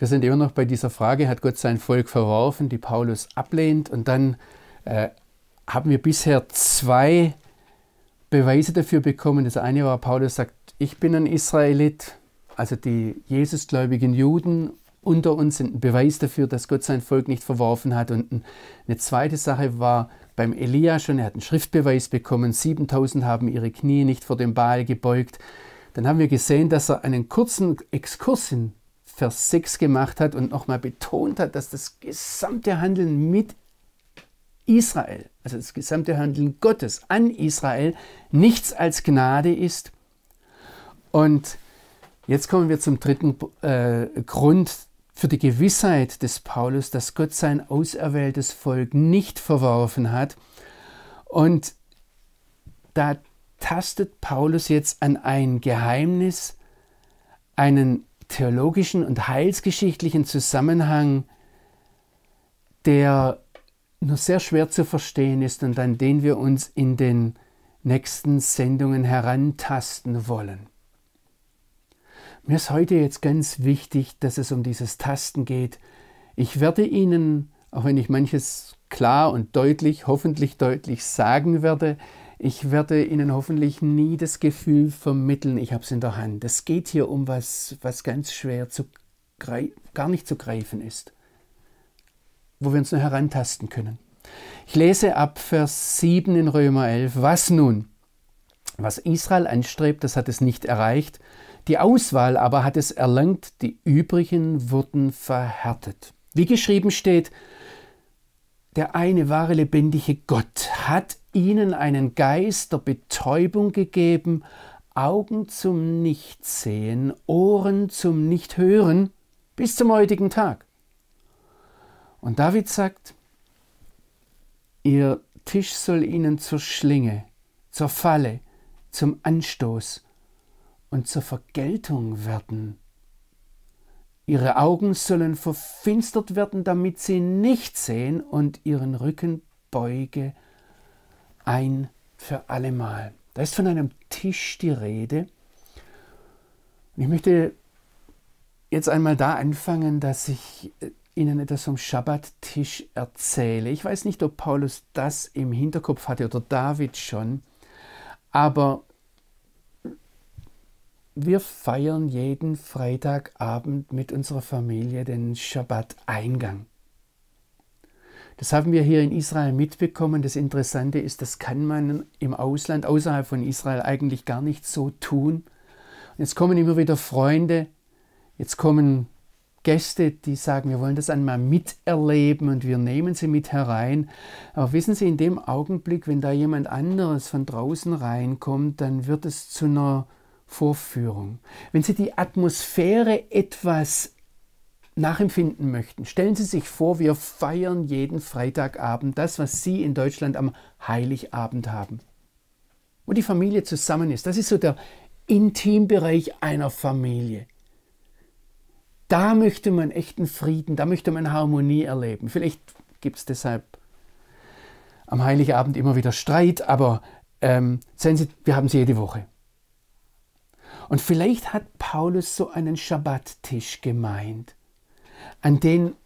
Wir sind immer noch bei dieser Frage, hat Gott sein Volk verworfen, die Paulus ablehnt. Und dann äh, haben wir bisher zwei Beweise dafür bekommen. Das eine war, Paulus sagt, ich bin ein Israelit, also die Jesusgläubigen Juden unter uns sind ein Beweis dafür, dass Gott sein Volk nicht verworfen hat. Und eine zweite Sache war beim Elia schon, er hat einen Schriftbeweis bekommen, 7000 haben ihre Knie nicht vor dem Baal gebeugt. Dann haben wir gesehen, dass er einen kurzen Exkurs in Vers 6 gemacht hat und nochmal betont hat, dass das gesamte Handeln mit Israel, also das gesamte Handeln Gottes an Israel, nichts als Gnade ist. Und jetzt kommen wir zum dritten äh, Grund für die Gewissheit des Paulus, dass Gott sein auserwähltes Volk nicht verworfen hat. Und da tastet Paulus jetzt an ein Geheimnis, einen theologischen und heilsgeschichtlichen Zusammenhang, der nur sehr schwer zu verstehen ist und an den wir uns in den nächsten Sendungen herantasten wollen. Mir ist heute jetzt ganz wichtig, dass es um dieses Tasten geht. Ich werde Ihnen, auch wenn ich manches klar und deutlich, hoffentlich deutlich sagen werde, ich werde Ihnen hoffentlich nie das Gefühl vermitteln, ich habe es in der Hand. Es geht hier um was, was ganz schwer zu gar nicht zu greifen ist, wo wir uns nur herantasten können. Ich lese ab Vers 7 in Römer 11. Was nun? Was Israel anstrebt, das hat es nicht erreicht. Die Auswahl aber hat es erlangt, die übrigen wurden verhärtet. Wie geschrieben steht, der eine wahre lebendige Gott hat ihnen einen Geist der Betäubung gegeben, Augen zum Nichtsehen, Ohren zum Nichthören bis zum heutigen Tag. Und David sagt, ihr Tisch soll ihnen zur Schlinge, zur Falle, zum Anstoß und zur Vergeltung werden. Ihre Augen sollen verfinstert werden, damit sie nicht sehen und ihren Rücken beuge ein für allemal. Da ist von einem Tisch die Rede. Und ich möchte jetzt einmal da anfangen, dass ich äh, Ihnen etwas vom Schabbattisch erzähle. Ich weiß nicht, ob Paulus das im Hinterkopf hatte oder David schon, aber wir feiern jeden Freitagabend mit unserer Familie den Schabbateingang. Das haben wir hier in Israel mitbekommen. Das Interessante ist, das kann man im Ausland, außerhalb von Israel, eigentlich gar nicht so tun. Und jetzt kommen immer wieder Freunde, jetzt kommen Gäste, die sagen, wir wollen das einmal miterleben und wir nehmen sie mit herein. Aber wissen Sie, in dem Augenblick, wenn da jemand anderes von draußen reinkommt, dann wird es zu einer Vorführung. Wenn Sie die Atmosphäre etwas nachempfinden möchten, stellen Sie sich vor, wir feiern jeden Freitagabend das, was Sie in Deutschland am Heiligabend haben. Wo die Familie zusammen ist. Das ist so der Intimbereich einer Familie. Da möchte man echten Frieden, da möchte man Harmonie erleben. Vielleicht gibt es deshalb am Heiligabend immer wieder Streit, aber ähm, sehen Sie, wir haben sie jede Woche. Und vielleicht hat Paulus so einen Schabbattisch gemeint an denen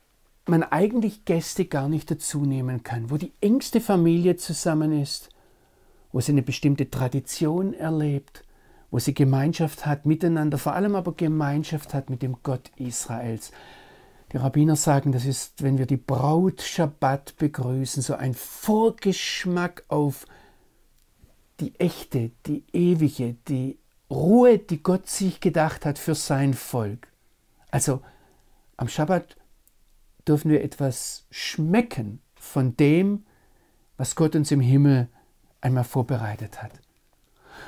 man eigentlich Gäste gar nicht dazu nehmen kann, wo die engste Familie zusammen ist, wo sie eine bestimmte Tradition erlebt, wo sie Gemeinschaft hat miteinander, vor allem aber Gemeinschaft hat mit dem Gott Israels. Die Rabbiner sagen, das ist, wenn wir die Braut Schabbat begrüßen, so ein Vorgeschmack auf die echte, die ewige, die Ruhe, die Gott sich gedacht hat für sein Volk. Also am Schabbat dürfen wir etwas schmecken von dem, was Gott uns im Himmel einmal vorbereitet hat.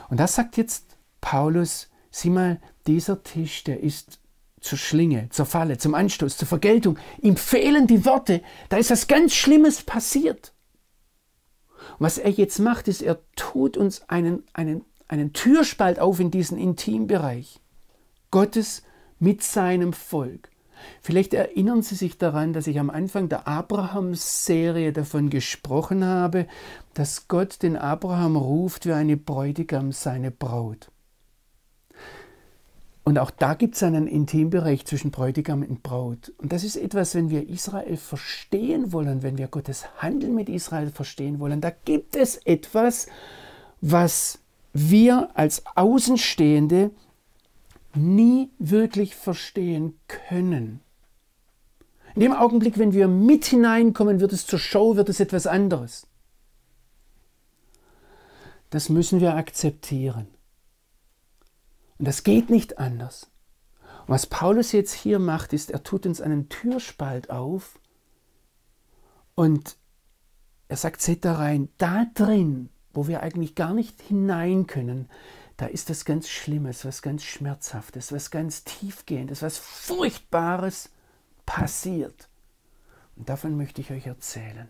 Und das sagt jetzt Paulus, sieh mal, dieser Tisch, der ist zur Schlinge, zur Falle, zum Anstoß, zur Vergeltung. Ihm fehlen die Worte, da ist was ganz Schlimmes passiert. Und was er jetzt macht, ist, er tut uns einen, einen, einen Türspalt auf in diesen Intimbereich. Gottes mit seinem Volk. Vielleicht erinnern Sie sich daran, dass ich am Anfang der Abraham-Serie davon gesprochen habe, dass Gott den Abraham ruft wie eine Bräutigam seine Braut. Und auch da gibt es einen Intimbereich zwischen Bräutigam und Braut. Und das ist etwas, wenn wir Israel verstehen wollen, wenn wir Gottes Handeln mit Israel verstehen wollen, da gibt es etwas, was wir als Außenstehende nie wirklich verstehen können. In dem Augenblick, wenn wir mit hineinkommen, wird es zur Show, wird es etwas anderes. Das müssen wir akzeptieren. Und das geht nicht anders. Und was Paulus jetzt hier macht, ist, er tut uns einen Türspalt auf und er sagt, seht da rein, da drin, wo wir eigentlich gar nicht hinein können, da ist was ganz Schlimmes, was ganz Schmerzhaftes, was ganz Tiefgehendes, was Furchtbares passiert. Und davon möchte ich euch erzählen.